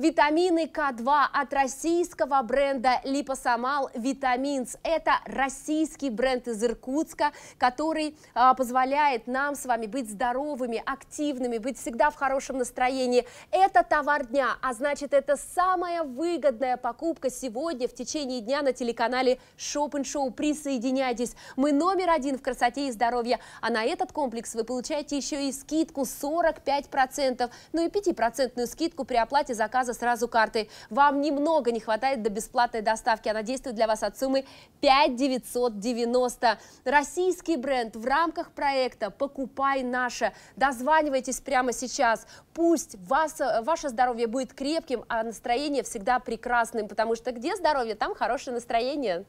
Витамины К2 от российского бренда Липосомал Витаминс. Это российский бренд из Иркутска, который э, позволяет нам с вами быть здоровыми, активными, быть всегда в хорошем настроении. Это товар дня, а значит это самая выгодная покупка сегодня в течение дня на телеканале Шоппин Шоу. Присоединяйтесь. Мы номер один в красоте и здоровье. А на этот комплекс вы получаете еще и скидку 45%, ну и 5% скидку при оплате заказа заказа сразу картой. Вам немного не хватает до бесплатной доставки. Она действует для вас от суммы 5 990. Российский бренд в рамках проекта «Покупай наше». Дозванивайтесь прямо сейчас. Пусть вас, э, ваше здоровье будет крепким, а настроение всегда прекрасным, потому что где здоровье, там хорошее настроение.